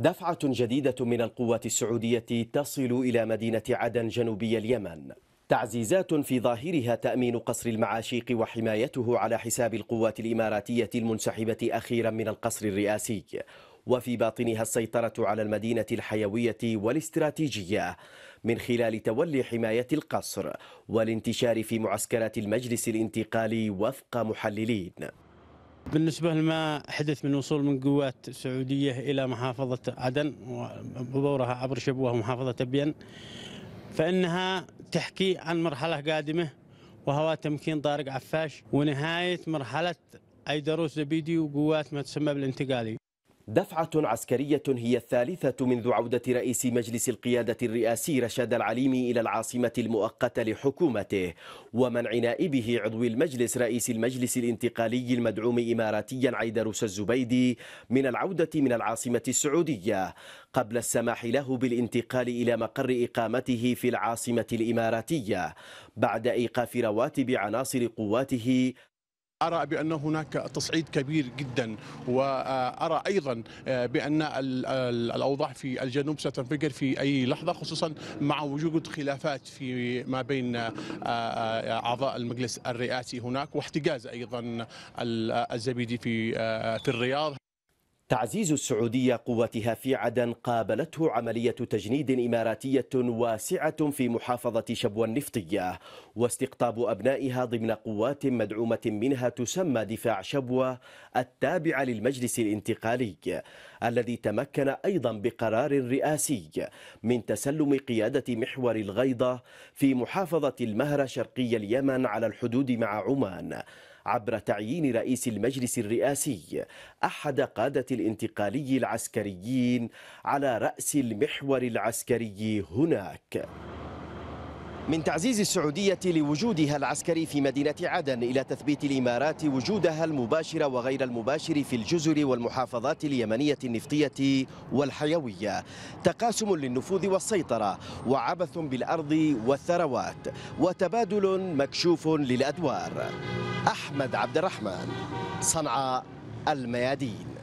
دفعة جديدة من القوات السعودية تصل إلى مدينة عدن جنوبي اليمن تعزيزات في ظاهرها تأمين قصر المعاشيق وحمايته على حساب القوات الإماراتية المنسحبة أخيرا من القصر الرئاسي وفي باطنها السيطرة على المدينة الحيوية والاستراتيجية من خلال تولي حماية القصر والانتشار في معسكرات المجلس الانتقالي وفق محللين بالنسبة لما حدث من وصول من قوات سعودية إلى محافظة عدن وبورها عبر شبوه ومحافظة أبين فإنها تحكي عن مرحلة قادمة وهو تمكين طارق عفاش ونهاية مرحلة أيدروس زبيدي وقوات ما تسمى بالانتقالي دفعة عسكرية هي الثالثة منذ عودة رئيس مجلس القيادة الرئاسي رشاد العليمي إلى العاصمة المؤقتة لحكومته ومنع نائبه عضو المجلس رئيس المجلس الانتقالي المدعوم إماراتيا عيدروس الزبيدي من العودة من العاصمة السعودية قبل السماح له بالانتقال إلى مقر إقامته في العاصمة الإماراتية بعد إيقاف رواتب عناصر قواته أرى بأن هناك تصعيد كبير جدا وأرى أيضا آه، بأن الأوضاع في الجنوب ستنفجر في أي لحظة خصوصا مع وجود خلافات في ما بين آه، آه، أعضاء المجلس الرئاسي هناك واحتجاز أيضا الزبيدي في في الرياض تعزيز السعودية قوتها في عدن قابلته عملية تجنيد إماراتية واسعة في محافظة شبوة النفطية واستقطاب أبنائها ضمن قوات مدعومة منها تسمى دفاع شبوة التابعة للمجلس الانتقالي الذي تمكن أيضا بقرار رئاسي من تسلم قيادة محور الغيضة في محافظة المهرة شرقي اليمن على الحدود مع عمان عبر تعيين رئيس المجلس الرئاسي أحد قادة الانتقالي العسكريين على رأس المحور العسكري هناك من تعزيز السعودية لوجودها العسكري في مدينة عدن إلى تثبيت الإمارات وجودها المباشر وغير المباشر في الجزر والمحافظات اليمنية النفطية والحيوية تقاسم للنفوذ والسيطرة وعبث بالأرض والثروات وتبادل مكشوف للأدوار أحمد عبد الرحمن صنعاء الميادين